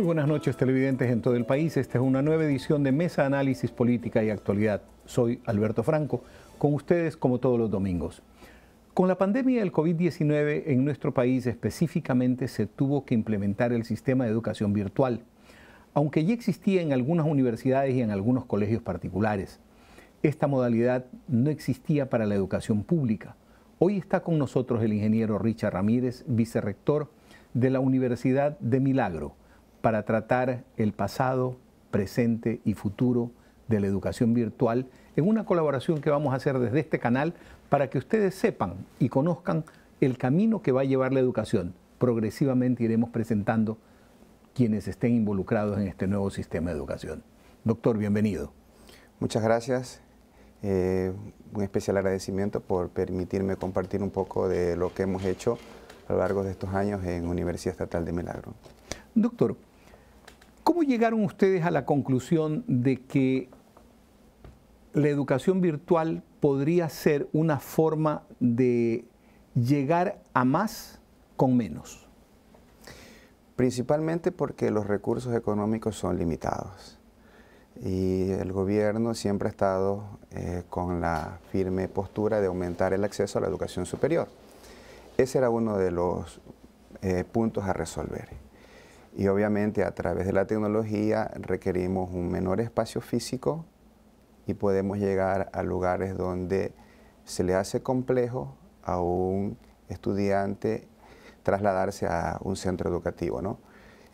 Muy buenas noches televidentes en todo el país. Esta es una nueva edición de Mesa Análisis Política y Actualidad. Soy Alberto Franco, con ustedes como todos los domingos. Con la pandemia del COVID-19 en nuestro país específicamente se tuvo que implementar el sistema de educación virtual, aunque ya existía en algunas universidades y en algunos colegios particulares. Esta modalidad no existía para la educación pública. Hoy está con nosotros el ingeniero Richard Ramírez, vicerrector de la Universidad de Milagro, para tratar el pasado, presente y futuro de la educación virtual en una colaboración que vamos a hacer desde este canal para que ustedes sepan y conozcan el camino que va a llevar la educación. Progresivamente iremos presentando quienes estén involucrados en este nuevo sistema de educación. Doctor, bienvenido. Muchas gracias. Eh, un especial agradecimiento por permitirme compartir un poco de lo que hemos hecho a lo largo de estos años en Universidad Estatal de Milagro. Doctor, ¿Cómo llegaron ustedes a la conclusión de que la educación virtual podría ser una forma de llegar a más con menos? Principalmente porque los recursos económicos son limitados y el gobierno siempre ha estado eh, con la firme postura de aumentar el acceso a la educación superior. Ese era uno de los eh, puntos a resolver. Y obviamente a través de la tecnología requerimos un menor espacio físico y podemos llegar a lugares donde se le hace complejo a un estudiante trasladarse a un centro educativo. ¿no?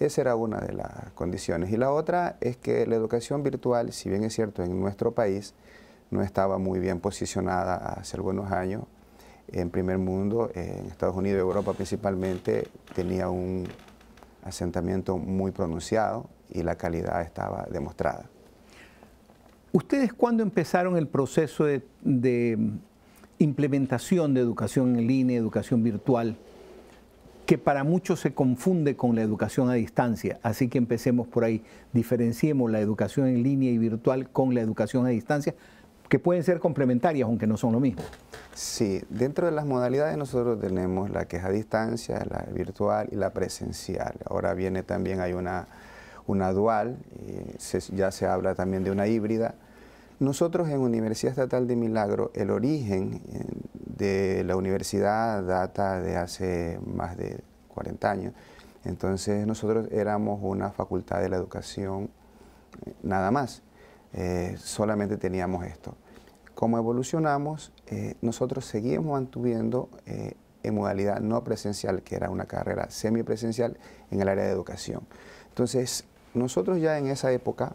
Esa era una de las condiciones. Y la otra es que la educación virtual, si bien es cierto, en nuestro país no estaba muy bien posicionada hace algunos años, en primer mundo, en Estados Unidos y Europa principalmente, tenía un asentamiento muy pronunciado y la calidad estaba demostrada. ¿Ustedes cuándo empezaron el proceso de, de implementación de educación en línea, educación virtual, que para muchos se confunde con la educación a distancia. Así que empecemos por ahí. Diferenciemos la educación en línea y virtual con la educación a distancia que pueden ser complementarias, aunque no son lo mismo. Sí, dentro de las modalidades nosotros tenemos la que es a distancia, la virtual y la presencial. Ahora viene también, hay una, dual, eh, ya se habla también de una híbrida. Nosotros en Universidad Estatal de Milagro, el origen eh, de la universidad data de hace más de 40 años. Entonces nosotros éramos una facultad de la educación eh, nada más. Eh, solamente teníamos esto. Como evolucionamos, eh, nosotros seguimos mantuviendo eh, en modalidad no presencial, que era una carrera semipresencial en el área de educación. Entonces, nosotros ya en esa época,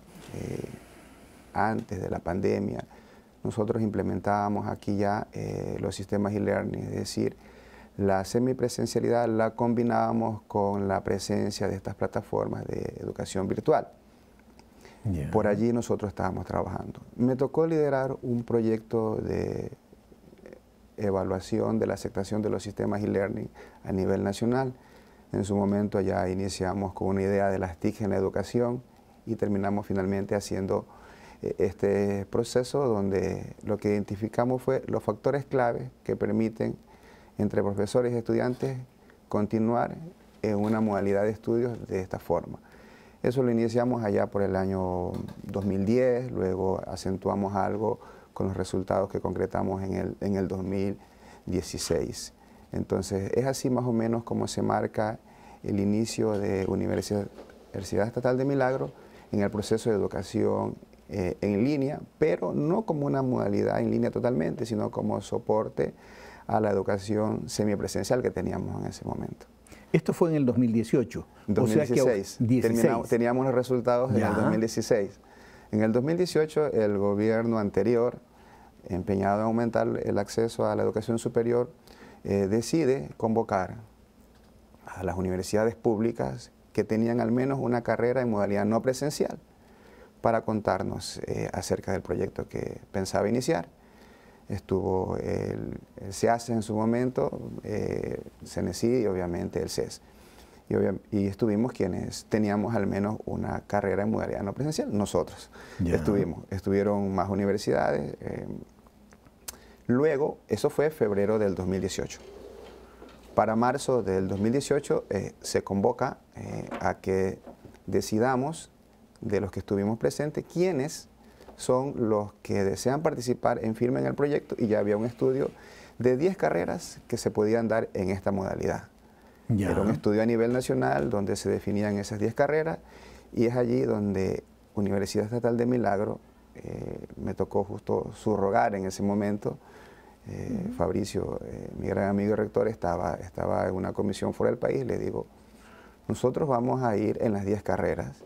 antes de la pandemia, nosotros implementábamos aquí ya los sistemas e-learning, es decir, la semipresencialidad la combinábamos con la presencia de estas plataformas de educación virtual. Por allí nosotros estábamos trabajando. Me tocó liderar un proyecto de evaluación de la aceptación de los sistemas e-learning a nivel nacional. En su momento ya iniciamos con una idea de las TIC en la educación y terminamos finalmente haciendo eh, este proceso donde lo que identificamos fue los factores clave que permiten entre profesores y estudiantes continuar en una modalidad de estudios de esta forma. Eso lo iniciamos allá por el año 2010, luego acentuamos algo con los resultados que concretamos en el, 2016. Entonces, es así más o menos como se marca el inicio de Universidad, Universidad Estatal de Milagro en el proceso de educación eh, en línea, pero no como una modalidad en línea totalmente, sino como soporte a la educación semipresencial que teníamos en ese momento. Esto fue en el 2018. 2016. O teníamos los resultados en el 2016. En el 2018 el gobierno anterior, empeñado en aumentar el acceso a la educación superior, eh, decide convocar a las universidades públicas que tenían al menos una carrera en modalidad no presencial para contarnos eh, acerca del proyecto que pensaba iniciar estuvo el, el e en su momento, el eh, y obviamente el CES. Y, estuvimos quienes teníamos al menos una carrera en modalidad no presencial, nosotros estuvimos, estuvieron más universidades. Eh, luego, eso fue febrero del 2018. Para marzo del 2018 eh, se convoca a que decidamos de los que estuvimos presentes quiénes son los que desean participar en firme en el proyecto y ya había un estudio de 10 carreras que se podían dar en esta modalidad. Era un estudio a nivel nacional donde se definían esas 10 carreras y es allí donde Universidad Estatal de Milagro eh, me tocó justo subrogar en ese momento. Eh, Fabricio, eh, mi gran amigo rector, estaba, estaba en una comisión fuera del país. Le digo, nosotros vamos a ir en las 10 carreras.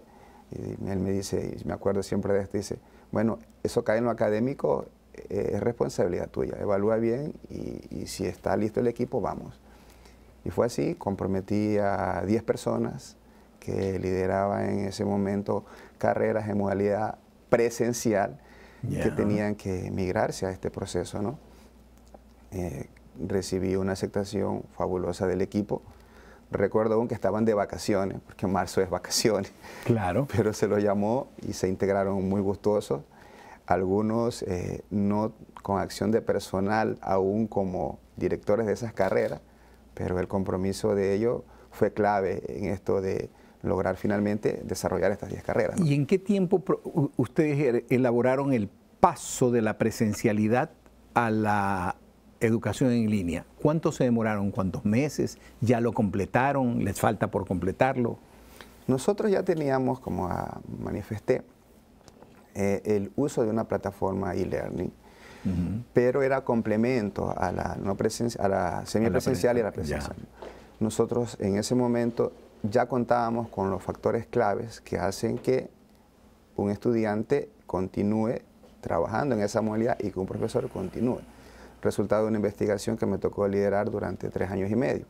Y él me dice, y me acuerdo siempre de esto, dice, bueno, eso cae en lo académico, eh, es responsabilidad tuya. Evalúa bien y, si está listo el equipo, vamos. Y fue así, comprometí a 10 personas que lideraban en ese momento carreras en modalidad presencial que tenían que migrarse a este proceso, ¿no? Eh, recibí una aceptación fabulosa del equipo. Recuerdo aún que estaban de vacaciones, porque marzo es vacaciones. Claro. Pero se los llamó y se integraron muy gustosos. Algunos eh, no con acción de personal, aún como directores de esas carreras, pero el compromiso de ellos fue clave en esto de lograr finalmente desarrollar estas 10 carreras. ¿Y en qué tiempo ustedes er, elaboraron el paso de la presencialidad a la, educación en línea, ¿cuánto se demoraron? ¿Cuántos meses? ¿Ya lo completaron? ¿Les falta por completarlo? Nosotros ya teníamos, como manifesté, eh, el uso de una plataforma e-learning, pero era complemento a la, a la semipresencial y a la presencial. Nosotros en ese momento ya contábamos con los factores claves que hacen que un estudiante continúe trabajando en esa modalidad y que un profesor continúe resultado de una investigación que me tocó liderar durante tres años y medio.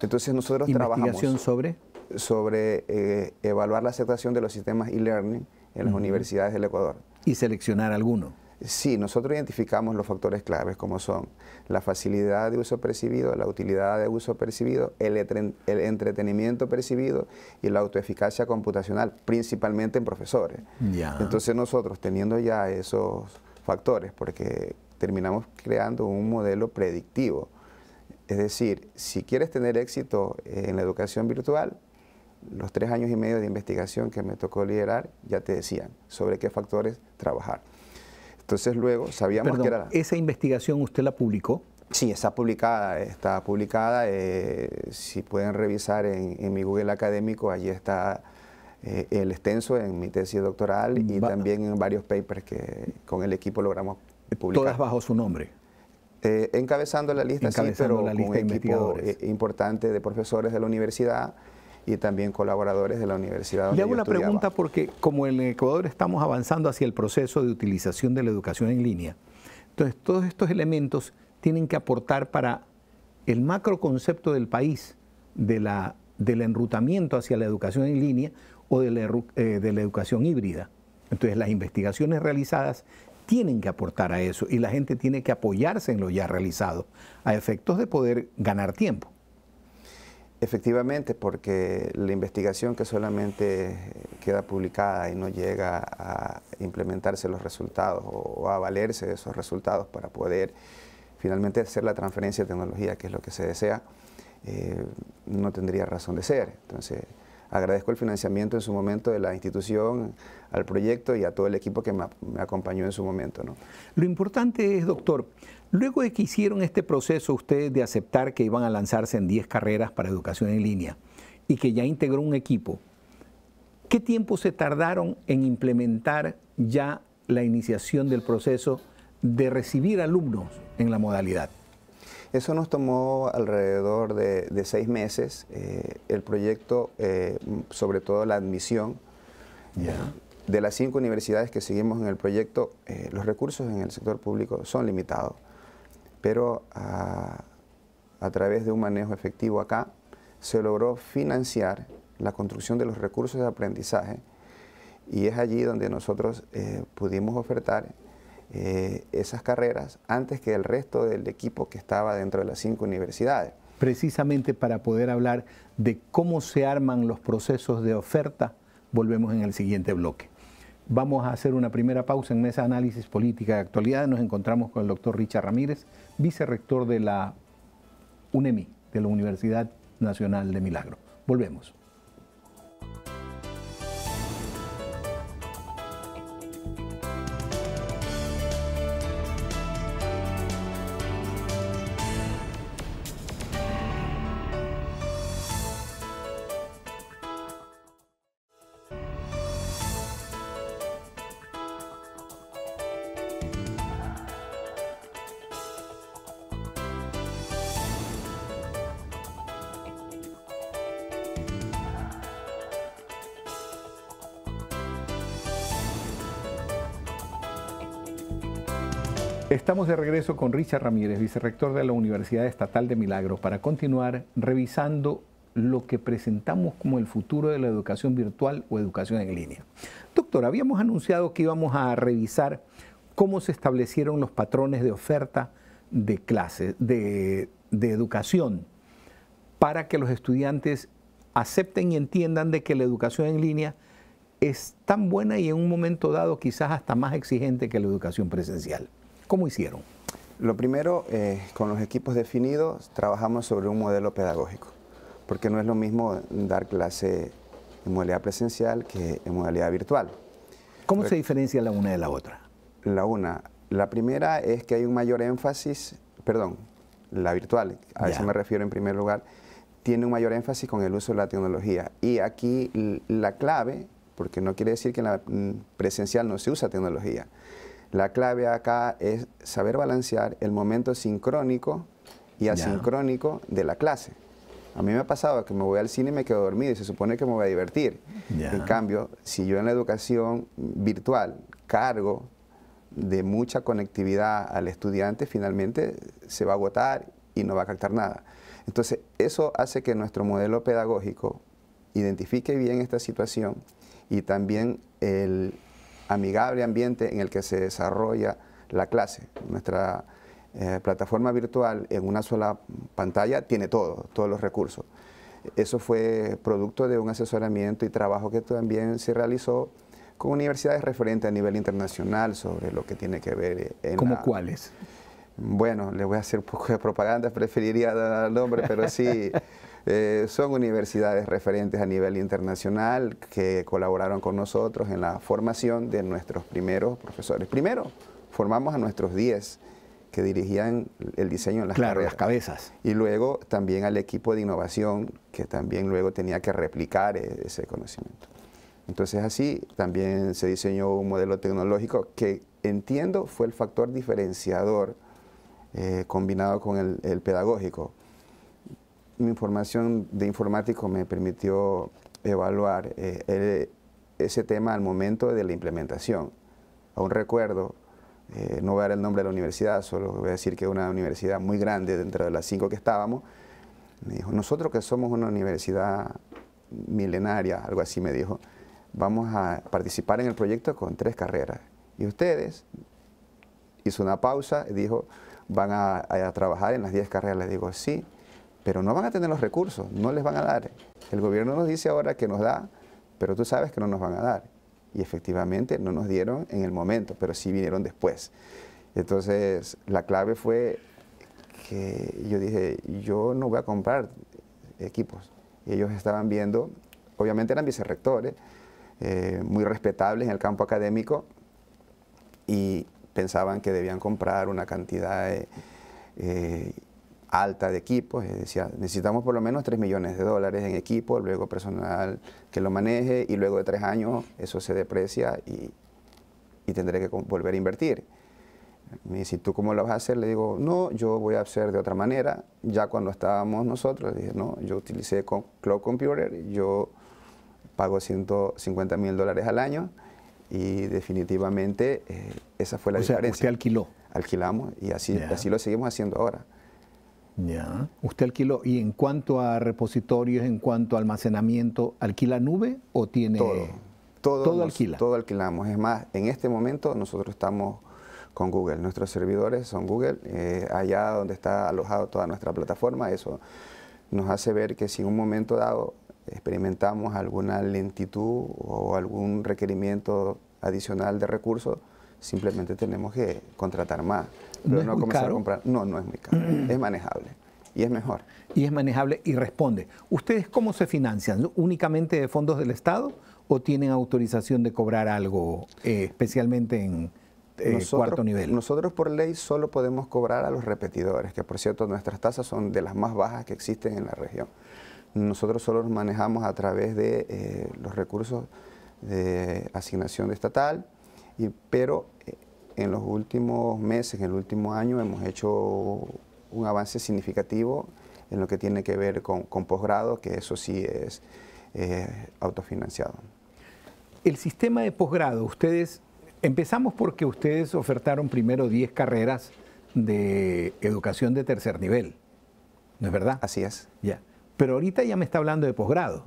Entonces nosotros ¿Investigación trabajamos... sobre? Sobre eh, evaluar la aceptación de los sistemas e-learning en las universidades del Ecuador. ¿Y seleccionar alguno? Sí, nosotros identificamos los factores claves como son la facilidad de uso percibido, la utilidad de uso percibido, el, entretenimiento percibido y la autoeficacia computacional, principalmente en profesores. Entonces nosotros teniendo ya esos factores, porque terminamos creando un modelo predictivo. Es decir, si quieres tener éxito eh, en la educación virtual, los tres años y medio de investigación que me tocó liderar ya te decían sobre qué factores trabajar. Entonces luego sabíamos que era... ¿Esa investigación usted la publicó? Sí, está publicada, está publicada. Eh, si pueden revisar en, mi Google académico, allí está eh, el extenso en mi tesis doctoral y también en varios papers que con el equipo logramos Todas bajo su nombre. Eh, encabezando la lista, sí, pero la con un equipo eh, importante de profesores de la universidad y también colaboradores de la universidad. Donde Le hago yo una pregunta porque como en Ecuador estamos avanzando hacia el proceso de utilización de la educación en línea, entonces todos estos elementos tienen que aportar para el macro concepto del país, de la, del enrutamiento hacia la educación en línea o de la, eh, de la educación híbrida. Entonces las investigaciones realizadas tienen que aportar a eso y la gente tiene que apoyarse en lo ya realizado a efectos de poder ganar tiempo. Efectivamente, porque la investigación que solamente queda publicada y no llega a implementarse los resultados o a valerse de esos resultados para poder finalmente hacer la transferencia de tecnología, que es lo que se desea, eh, no tendría razón de ser. Entonces, Agradezco el financiamiento en su momento de la institución, al proyecto y a todo el equipo que me, acompañó en su momento. Lo importante es, doctor, luego de que hicieron este proceso ustedes de aceptar que iban a lanzarse en 10 carreras para educación en línea y que ya integró un equipo, ¿qué tiempo se tardaron en implementar ya la iniciación del proceso de recibir alumnos en la modalidad? Eso nos tomó alrededor de, seis meses. Eh, el proyecto, eh, sobre todo la admisión, eh, de las cinco universidades que seguimos en el proyecto, los recursos en el sector público son limitados. Pero a, ah, a través de un manejo efectivo acá, se logró financiar la construcción de los recursos de aprendizaje y es allí donde nosotros pudimos ofertar eh, esas carreras antes que el resto del equipo que estaba dentro de las cinco universidades. Precisamente para poder hablar de cómo se arman los procesos de oferta, volvemos en el siguiente bloque. Vamos a hacer una primera pausa en Mesa Análisis Política de Actualidad. Nos encontramos con el doctor Richard Ramírez, vicerrector de la UNEMI, de la Universidad Nacional de Milagro. Volvemos. Estamos de regreso con Richard Ramírez, vicerrector de la Universidad Estatal de Milagro, para continuar revisando lo que presentamos como el futuro de la educación virtual o educación en línea. Doctor, habíamos anunciado que íbamos a revisar cómo se establecieron los patrones de oferta de clases, de, de educación, para que los estudiantes acepten y entiendan de que la educación en línea es tan buena y en un momento dado quizás hasta más exigente que la educación presencial. ¿Cómo hicieron? Lo primero, eh, con los equipos definidos, trabajamos sobre un modelo pedagógico, porque no es lo mismo dar clase en modalidad presencial que en modalidad virtual. ¿Cómo se diferencia la una de la otra? La una. La primera es que hay un mayor énfasis, perdón, la virtual, a eso me refiero en primer lugar, tiene un mayor énfasis con el uso de la tecnología. Y aquí la clave, porque no quiere decir que en la mm, presencial no se usa tecnología, la clave acá es saber balancear el momento sincrónico y asincrónico de la clase. A mí me ha pasado que me voy al cine y me quedo dormido y se supone que me voy a divertir. En cambio, si yo en la educación virtual cargo de mucha conectividad al estudiante, finalmente se va a agotar y no va a captar nada. Entonces, eso hace que nuestro modelo pedagógico identifique bien esta situación y también el amigable ambiente en el que se desarrolla la clase. Nuestra eh, plataforma virtual en una sola pantalla tiene todo, todos los recursos. Eso fue producto de un asesoramiento y trabajo que también se realizó con universidades referentes a nivel internacional sobre lo que tiene que ver eh, en ¿Cómo cuáles? Bueno, le voy a hacer un poco de propaganda, preferiría dar el nombre, pero sí... Eh, son universidades referentes a nivel internacional que colaboraron con nosotros en la formación de nuestros primeros profesores. Primero, formamos a nuestros 10 que dirigían el diseño de las, cabezas. Y luego también al equipo de innovación que también luego tenía que replicar eh, ese conocimiento. Entonces así también se diseñó un modelo tecnológico que entiendo fue el factor diferenciador eh, combinado con el pedagógico mi formación de informático me permitió evaluar eh, ese tema al momento de la implementación. Aún recuerdo, eh, no voy a dar el nombre de la universidad, solo voy a decir que es una universidad muy grande dentro de las cinco que estábamos, me dijo, nosotros que somos una universidad milenaria, algo así me dijo, vamos a participar en el proyecto con tres carreras. Y ustedes, hizo una pausa y dijo, van a, a trabajar en las diez carreras. Le digo, sí, pero no van a tener los recursos, no les van a dar. El gobierno nos dice ahora que nos da, pero tú sabes que no nos van a dar. Y efectivamente no nos dieron en el momento, pero sí vinieron después. Entonces la clave fue que yo dije, yo no voy a comprar equipos. ellos estaban viendo, obviamente eran vicerrectores, eh, muy respetables en el campo académico, y pensaban que debían comprar una cantidad eh, alta de equipos, es necesitamos por lo menos 3 millones de dólares en equipo, luego personal que lo maneje y luego de tres años eso se deprecia y, y tendré que volver a invertir. Me dice, ¿tú cómo lo vas a hacer? Le digo, no, yo voy a hacer de otra manera. Ya cuando estábamos nosotros, dije, no, yo utilicé Cloud Computer, yo pago 150 mil dólares al año y definitivamente eh, esa fue la diferencia. Sea, usted alquiló. Alquilamos y así, así lo seguimos haciendo ahora. Ya. ¿Usted alquiló? ¿Y en cuanto a repositorios, en cuanto a almacenamiento, alquila nube o tiene...? Todo. Todo, alquilamos. Es más, en este momento nosotros estamos con Google. Nuestros servidores son Google. Eh, allá donde está alojado toda nuestra plataforma, eso nos hace ver que si en un momento dado experimentamos alguna lentitud o algún requerimiento adicional de recursos, Simplemente tenemos que contratar más. no, es muy caro. a comprar. No, no es muy caro. Mm. es manejable. Y es mejor. Y es manejable y responde. ¿Ustedes cómo se financian? ¿Únicamente de fondos del Estado o tienen autorización de cobrar algo, eh, especialmente en, eh, cuarto nivel. Nosotros por ley solo podemos cobrar a los repetidores, que por cierto nuestras tasas son de las más bajas que existen en la región. Nosotros solo los manejamos a través de eh, los recursos de asignación estatal, pero eh, en los últimos meses, en el último año, hemos hecho un avance significativo en lo que tiene que ver con, posgrado, que eso sí es autofinanciado. El sistema de posgrado, ustedes, empezamos porque ustedes ofertaron primero 10 carreras de educación de tercer nivel, ¿no es verdad? Así es. Ya. Pero ahorita ya me está hablando de posgrado.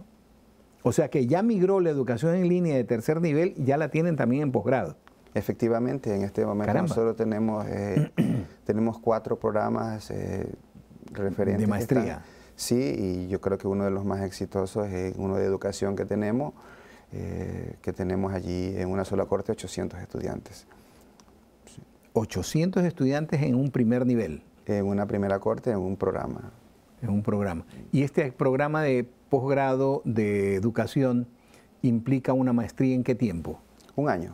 O sea que ya migró la educación en línea de tercer nivel, ya la tienen también en posgrado. Efectivamente, en este momento nosotros tenemos, eh, tenemos cuatro programas eh, referentes. De maestría. sí, y yo creo que uno de los más exitosos es uno de educación que tenemos, eh, que tenemos allí en una sola corte 800 estudiantes. 800 estudiantes en un primer nivel. En una primera corte, en un programa. En un programa. ¿Y este programa de posgrado de educación implica una maestría en qué tiempo? Un año.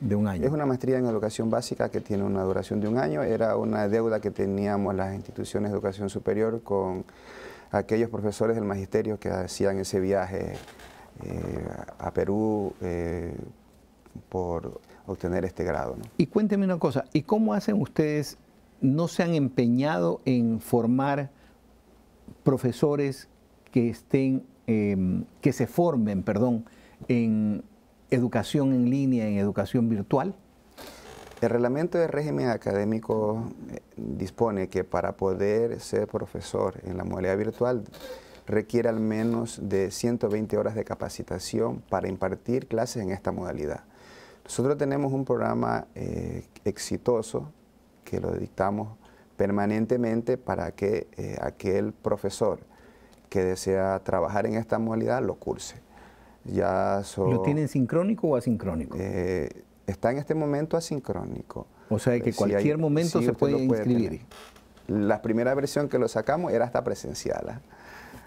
De un año. Es una maestría en educación básica que tiene una duración de un año. Era una deuda que teníamos las instituciones de educación superior con aquellos profesores del magisterio que hacían ese viaje eh, a Perú eh, por obtener este grado. Y cuénteme una cosa, ¿y cómo hacen ustedes, no se han empeñado en formar profesores que estén, em, que se formen, perdón, en educación en línea, en educación virtual? El reglamento de régimen académico eh, dispone que para poder ser profesor en la modalidad virtual requiere al menos de 120 horas de capacitación para impartir clases en esta modalidad. Nosotros tenemos un programa eh, exitoso que lo dictamos permanentemente para que eh, aquel profesor que desea trabajar en esta modalidad lo curse. Ya ¿Lo tienen sincrónico o asincrónico? Eh, está en este momento asincrónico. O sea que eh, cualquier momento se puede, inscribir. La primera versión que lo sacamos era hasta presencial.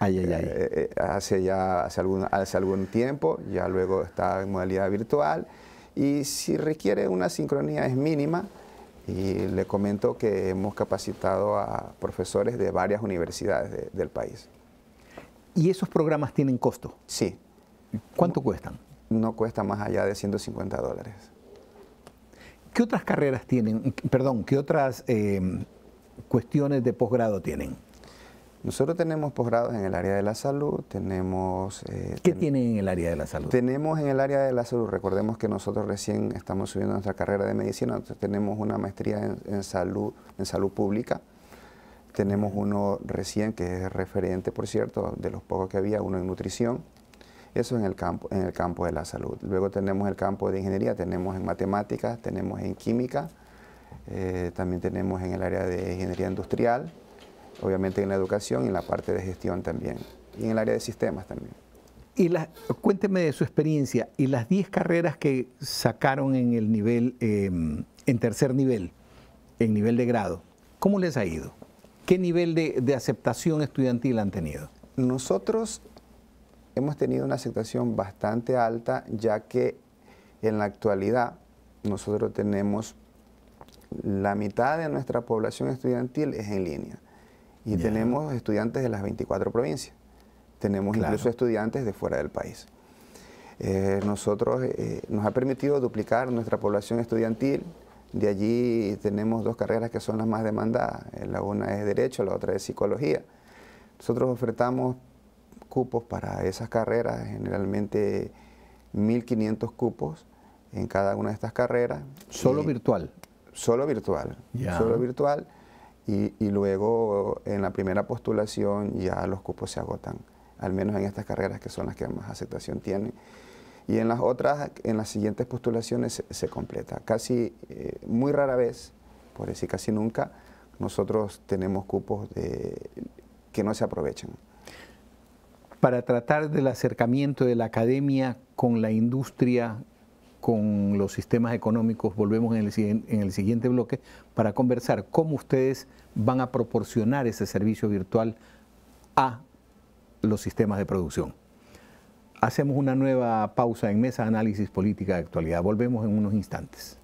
¿ah? Eh, hace ya hace algún, hace algún tiempo, ya luego está en modalidad virtual. Y si requiere una sincronía es mínima. Y le comento que hemos capacitado a profesores de varias universidades del país. ¿Y esos programas tienen costo? Sí. ¿Cuánto cuestan? No cuesta más allá de 150 dólares. ¿Qué otras carreras tienen? Perdón, ¿qué otras em, cuestiones de posgrado tienen? Nosotros tenemos posgrados en el área de la salud, tenemos... Eh, ¿Qué tienen en el área de la salud? Tenemos en el área de la salud, recordemos que nosotros recién estamos subiendo nuestra carrera de medicina, tenemos una maestría en salud, en salud pública, tenemos uno recién que es referente, por cierto, de los pocos que había, uno en nutrición. Eso en el, campo, en el campo de la salud. Luego tenemos el campo de ingeniería, tenemos en matemáticas, tenemos en química, eh, también tenemos en el área de ingeniería industrial, obviamente en la educación y en la parte de gestión también, y en el área de sistemas también. Y cuénteme de su experiencia y las 10 carreras que sacaron en el nivel, em, en tercer nivel, en nivel de grado, ¿cómo les ha ido? ¿Qué nivel de, aceptación estudiantil han tenido? Nosotros hemos tenido una aceptación bastante alta, ya que en la actualidad nosotros tenemos la mitad de nuestra población estudiantil es en línea. Y tenemos estudiantes de las 24 provincias. Tenemos incluso estudiantes de fuera del país. Eh, nosotros eh, nos ha permitido duplicar nuestra población estudiantil, de allí tenemos dos carreras que son las más demandadas. Eh, la una es Derecho, la otra es Psicología. Nosotros ofertamos cupos para esas carreras, generalmente 1.500 cupos en cada una de estas carreras. ¿Solo virtual? Solo virtual, solo virtual. Y, y, luego en la primera postulación ya los cupos se agotan, al menos en estas carreras que son las que más aceptación tienen. Y en las otras, en las siguientes postulaciones se, completa. Casi, eh, muy rara vez, por decir casi nunca, nosotros tenemos cupos que no se aprovechan. Para tratar del acercamiento de la academia con la industria, con los sistemas económicos, volvemos en el siguiente bloque para conversar cómo ustedes van a proporcionar ese servicio virtual a los sistemas de producción. Hacemos una nueva pausa en Mesa Análisis Política de Actualidad. Volvemos en unos instantes.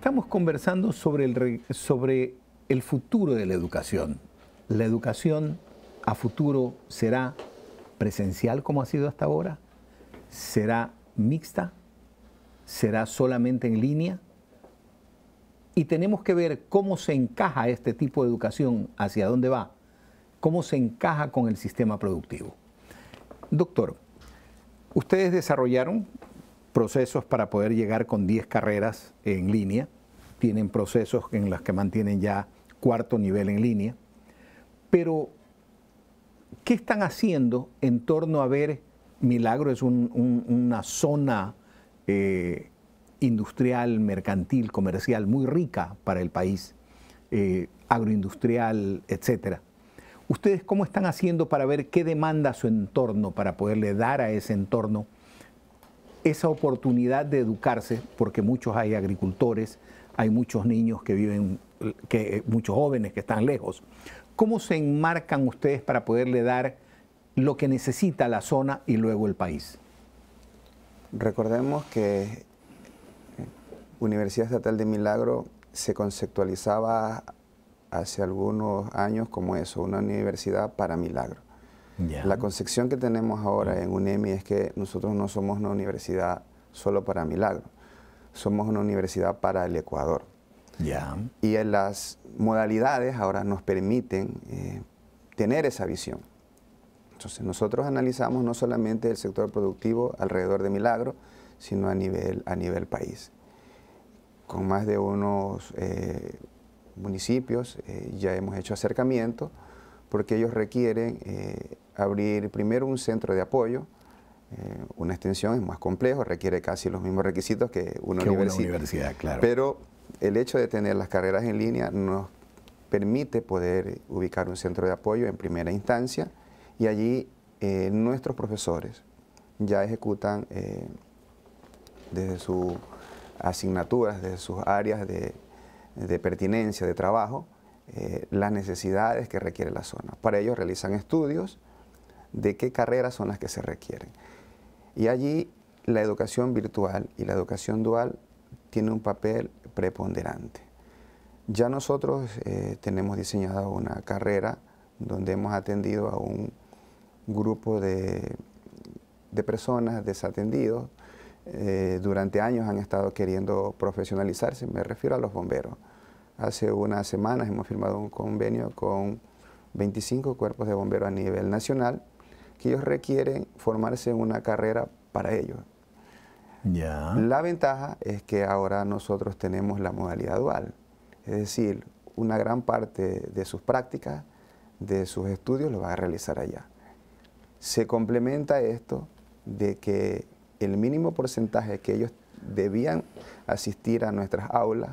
Estamos conversando sobre el, sobre el futuro de la educación. ¿La educación a futuro será presencial como ha sido hasta ahora? ¿Será mixta? ¿Será solamente en línea? Y tenemos que ver cómo se encaja este tipo de educación, hacia dónde va, cómo se encaja con el sistema productivo. Doctor, ustedes desarrollaron procesos para poder llegar con 10 carreras en línea, tienen procesos en los que mantienen ya cuarto nivel en línea, pero ¿qué están haciendo en torno a ver, Milagro es una zona eh, industrial, mercantil, comercial muy rica para el país, eh, agroindustrial, etcétera? ¿Ustedes cómo están haciendo para ver qué demanda su entorno, para poderle dar a ese entorno? esa oportunidad de educarse, porque muchos hay agricultores, hay muchos niños que viven, que, eh, muchos jóvenes que están lejos. ¿Cómo se enmarcan ustedes para poderle dar lo que necesita la zona y luego el país? Recordemos que eh, Universidad Estatal de Milagro se conceptualizaba hace algunos años como eso, una universidad para milagro. La concepción que tenemos ahora en UNEMI es que nosotros no somos una universidad solo para Milagro, somos una universidad para el Ecuador. Y en las modalidades ahora nos permiten eh, tener esa visión. Entonces nosotros analizamos no solamente el sector productivo alrededor de Milagro, sino a nivel, a nivel país. Con más de unos eh, municipios eh, ya hemos hecho acercamiento porque ellos requieren eh, abrir primero un centro de apoyo, eh, una extensión es más complejo, requiere casi los mismos requisitos que una, universidad. universidad. claro. Pero el hecho de tener las carreras en línea nos permite poder ubicar un centro de apoyo en primera instancia y allí eh, nuestros profesores ya ejecutan desde sus asignaturas, desde sus áreas de pertinencia, de trabajo, eh, las necesidades que requiere la zona. Para ello realizan estudios de qué carreras son las que se requieren. Y allí la educación virtual y la educación dual tiene un papel preponderante. Ya nosotros eh, tenemos diseñada una carrera donde hemos atendido a un grupo de, personas desatendidos. Eh, durante años han estado queriendo profesionalizarse, me refiero a los bomberos. Hace unas semanas hemos firmado un convenio con 25 cuerpos de bomberos a nivel nacional que ellos requieren formarse en una carrera para ellos. La ventaja es que ahora nosotros tenemos la modalidad dual, es decir, una gran parte de sus prácticas, de sus estudios, lo van a realizar allá. Se complementa esto de que el mínimo porcentaje que ellos debían asistir a nuestras aulas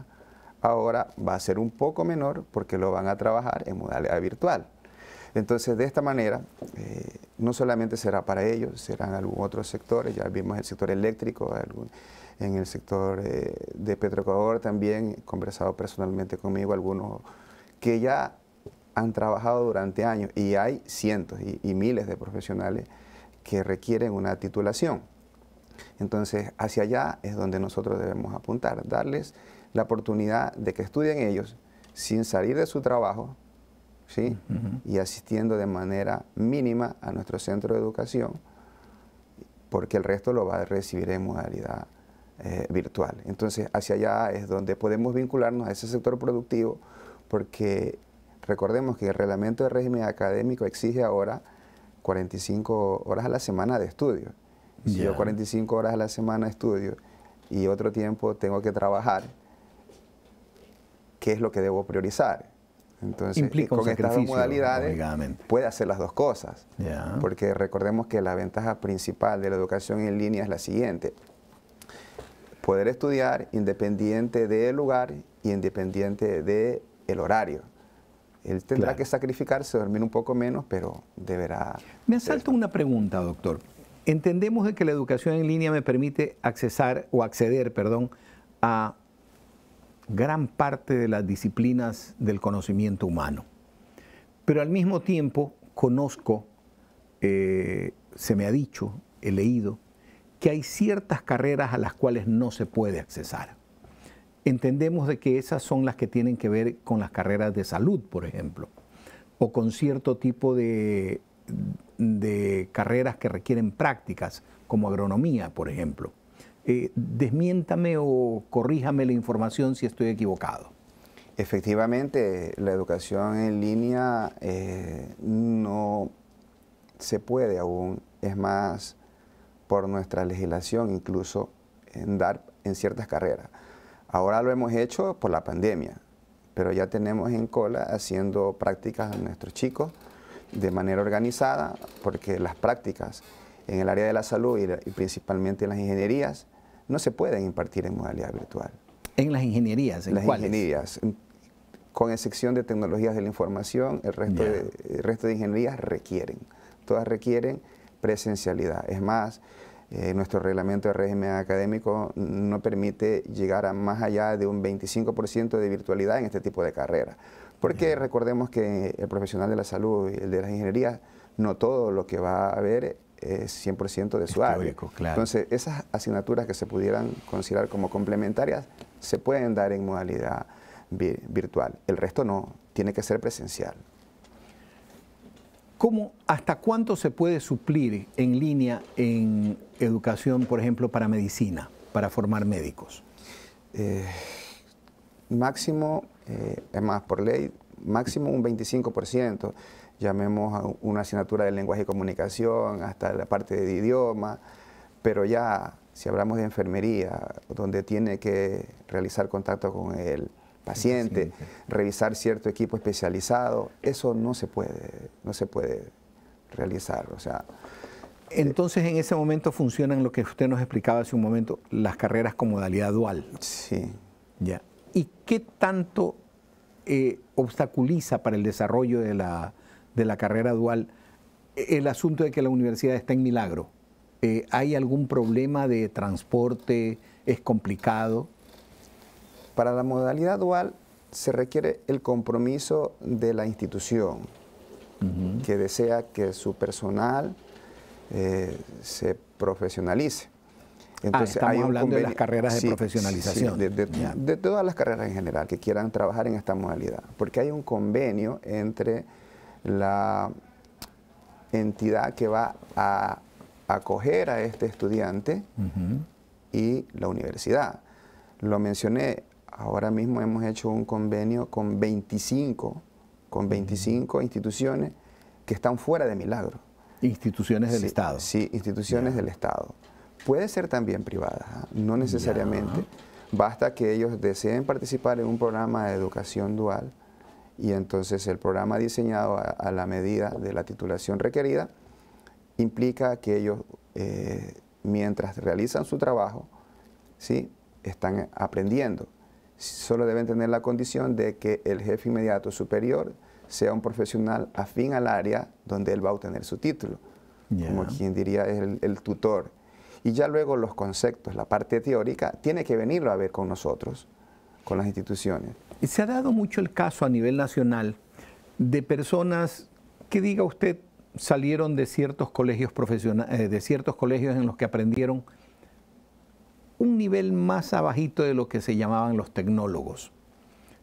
ahora va a ser un poco menor porque lo van a trabajar en modalidad virtual. Entonces, de esta manera, eh, no solamente será para ellos, serán algunos otros sectores, ya vimos el sector eléctrico, en el sector eh, de Petroecuador también, conversado personalmente conmigo algunos que ya han trabajado durante años y hay cientos y miles de profesionales que requieren una titulación. Entonces, hacia allá es donde nosotros debemos apuntar, darles la oportunidad de que estudien ellos sin salir de su trabajo, ¿sí? Y asistiendo de manera mínima a nuestro centro de educación, porque el resto lo va a recibir en modalidad eh, virtual. Entonces, hacia allá es donde podemos vincularnos a ese sector productivo, porque recordemos que el reglamento de régimen académico exige ahora 45 horas a la semana de estudio. Si yo 45 horas a la semana estudio y otro tiempo tengo que trabajar, qué es lo que debo priorizar. Entonces, Implica con estas dos modalidades puede hacer las dos cosas. Porque recordemos que la ventaja principal de la educación en línea es la siguiente. Poder estudiar independiente del lugar y independiente del horario. Él tendrá que sacrificarse, dormir un poco menos, pero deberá... Me asalta una pregunta, doctor. Entendemos de que la educación en línea me permite accesar o acceder, perdón, a gran parte de las disciplinas del conocimiento humano. Pero al mismo tiempo conozco, eh, se me ha dicho, he leído, que hay ciertas carreras a las cuales no se puede accesar. Entendemos de que esas son las que tienen que ver con las carreras de salud, por ejemplo, o con cierto tipo de carreras que requieren prácticas, como agronomía, por ejemplo. Eh, desmiéntame o corríjame la información si estoy equivocado. Efectivamente, la educación en línea eh, no se puede aún, es más, por nuestra legislación incluso, en dar en ciertas carreras. Ahora lo hemos hecho por la pandemia, pero ya tenemos en cola haciendo prácticas a nuestros chicos de manera organizada, porque las prácticas en el área de la salud y, principalmente en las ingenierías no se pueden impartir en modalidad virtual. ¿En las ingenierías? ¿en las ingenierías, con excepción de tecnologías de la información, el resto, de, resto de ingenierías requieren. Todas requieren presencialidad. Es más, eh, nuestro reglamento de régimen académico no permite llegar a más allá de un 25% de virtualidad en este tipo de carreras. Porque recordemos que el profesional de la salud y el de las ingenierías, no todo lo que va a haber es 100% de su área. Entonces, esas asignaturas que se pudieran considerar como complementarias se pueden dar en modalidad virtual. El resto no, tiene que ser presencial. ¿Cómo, ¿Hasta cuánto se puede suplir en línea en educación, por ejemplo, para medicina, para formar médicos? Eh, máximo, eh, es más, por ley, máximo un 25% llamemos a una asignatura de lenguaje y comunicación, hasta la parte de idioma, pero ya si hablamos de enfermería, donde tiene que realizar contacto con el paciente, revisar cierto equipo especializado, eso no se puede, no se puede realizar, o sea... Eh. Entonces en ese momento funcionan lo que usted nos explicaba hace un momento, las carreras con modalidad dual. Sí. Ya. ¿Y qué tanto eh, obstaculiza para el desarrollo de la, de la carrera dual, el asunto de que la universidad está en milagro. Eh, ¿Hay algún problema de transporte? ¿Es complicado? Para la modalidad dual se requiere el compromiso de la institución que desea que su personal eh, se profesionalice. Ah, estamos hablando de las carreras de profesionalización. de todas las carreras en general que quieran trabajar en esta modalidad, porque hay un convenio entre la entidad que va a acoger a este estudiante y la universidad. Lo mencioné, ahora mismo hemos hecho un convenio con 25, con 25 instituciones que están fuera de Milagro. Instituciones del Estado. Sí, instituciones del Estado. Puede ser también privadas, ¿ah? no necesariamente. Basta que ellos deseen participar en un programa de educación dual y entonces el programa diseñado a, la medida de la titulación requerida implica que ellos, eh, mientras realizan su trabajo, ¿sí? están aprendiendo. Solo deben tener la condición de que el jefe inmediato superior sea un profesional afín al área donde él va a obtener su título, como quien diría es el, el tutor. Y ya luego los conceptos, la parte teórica, tiene que venirlo a ver con nosotros, con las instituciones. Se ha dado mucho el caso a nivel nacional de personas que diga usted salieron de ciertos colegios profesionales, eh, de ciertos colegios en los que aprendieron un nivel más abajito de lo que se llamaban los tecnólogos.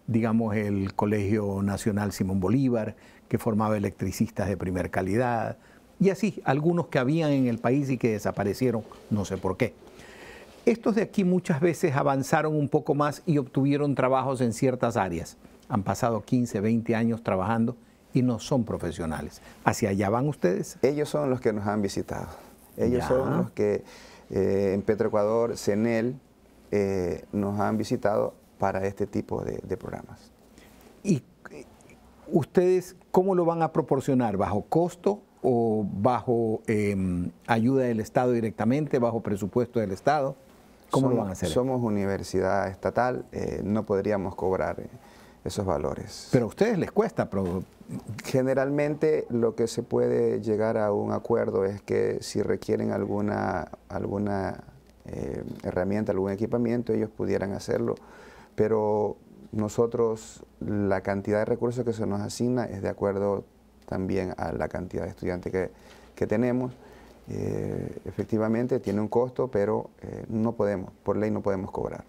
Digamos el Colegio Nacional Simón Bolívar, que formaba electricistas de primer calidad, y así algunos que habían en el país y que desaparecieron, no sé por qué. Estos de aquí muchas veces avanzaron un poco más y obtuvieron trabajos en ciertas áreas. Han pasado 15, 20 años trabajando y no son profesionales. ¿Hacia allá van ustedes? Ellos son los que nos han visitado. Ellos son los que eh, en Petroecuador, CENEL, eh, nos han visitado para este tipo de, programas. ¿Y ustedes cómo lo van a proporcionar? ¿Bajo costo o bajo em, ayuda del Estado directamente, bajo presupuesto del Estado? ¿Cómo somos, lo van a hacer? Somos universidad estatal, eh, no podríamos cobrar eh, esos valores. Pero a ustedes les cuesta. Pero... Generalmente lo que se puede llegar a un acuerdo es que si requieren alguna, alguna eh, herramienta, algún equipamiento, ellos pudieran hacerlo. Pero nosotros, la cantidad de recursos que se nos asigna es de acuerdo también a la cantidad de estudiantes que, que tenemos eh, efectivamente tiene un costo, pero eh, no podemos, por ley no podemos cobrar.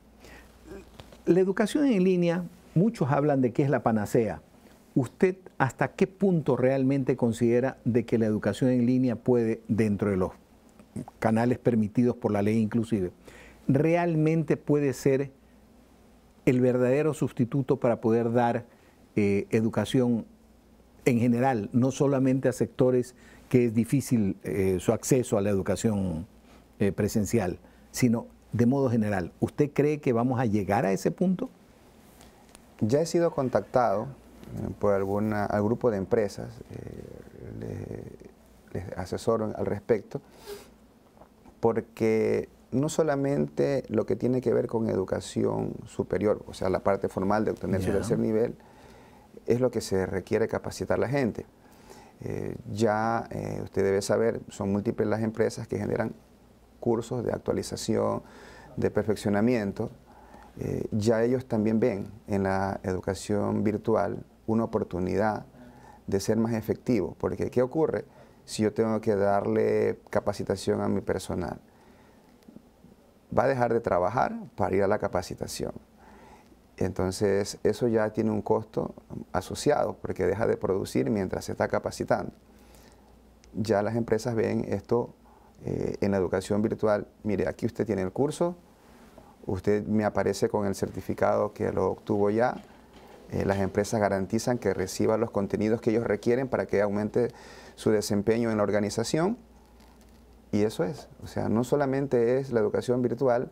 La educación en línea, muchos hablan de que es la panacea. ¿Usted hasta qué punto realmente considera de que la educación en línea puede, dentro de los canales permitidos por la ley inclusive, realmente puede ser el verdadero sustituto para poder dar eh, educación en general, no solamente a sectores que es difícil eh, su acceso a la educación eh, presencial, sino de modo general. ¿Usted cree que vamos a llegar a ese punto? Ya he sido contactado eh, por alguna, al grupo de empresas, les, asesoró al respecto, porque no solamente lo que tiene que ver con educación superior, o sea, la parte formal de obtener su tercer nivel, es lo que se requiere capacitar a la gente. Eh, ya eh, usted debe saber, son múltiples las empresas que generan cursos de actualización, de perfeccionamiento. Eh, ya ellos también ven en la educación virtual una oportunidad de ser más efectivo, porque ¿qué ocurre si yo tengo que darle capacitación a mi personal? Va a dejar de trabajar para ir a la capacitación. Entonces, eso ya tiene un costo asociado porque deja de producir mientras se está capacitando. Ya las empresas ven esto eh, en la educación virtual. Mire, aquí usted tiene el curso, usted me aparece con el certificado que lo obtuvo ya. Eh, las empresas garantizan que reciba los contenidos que ellos requieren para que aumente su desempeño en la organización. Y eso es, o sea, no solamente es la educación virtual,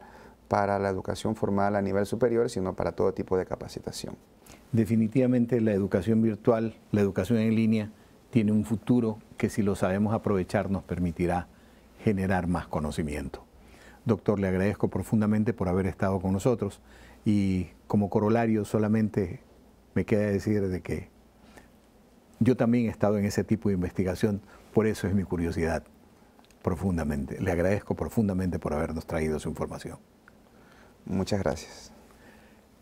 para la educación formal a nivel superior, sino para todo tipo de capacitación. Definitivamente la educación virtual, la educación en línea, tiene un futuro que si lo sabemos aprovechar nos permitirá generar más conocimiento. Doctor, le agradezco profundamente por haber estado con nosotros y como corolario solamente me queda decir de que yo también he estado en ese tipo de investigación, por eso es mi curiosidad profundamente. Le agradezco profundamente por habernos traído su información. Muchas gracias.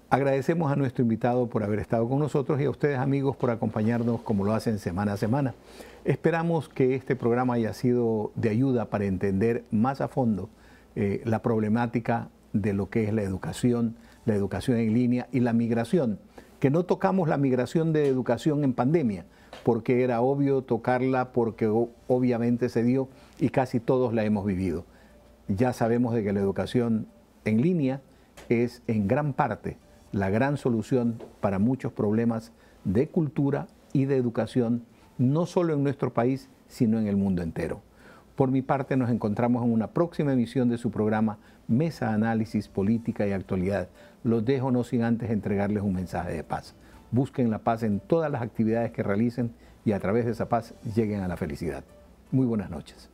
Agradecemos a nuestro invitado por haber estado con nosotros y a ustedes amigos por acompañarnos como lo hacen semana a semana. Esperamos que este programa haya sido de ayuda para entender más a fondo eh, la problemática de lo que es la educación, la educación en línea y la migración. Que no tocamos la migración de educación en pandemia, porque era obvio tocarla, porque obviamente se dio y casi todos la hemos vivido. Ya sabemos de que la educación en línea es en gran parte la gran solución para muchos problemas de cultura y de educación, no solo en nuestro país, sino en el mundo entero. Por mi parte, nos encontramos en una próxima emisión de su programa Mesa Análisis Política y Actualidad. Los dejo no sin antes entregarles un mensaje de paz. Busquen la paz en todas las actividades que realicen y a través de esa paz lleguen a la felicidad. Muy buenas noches.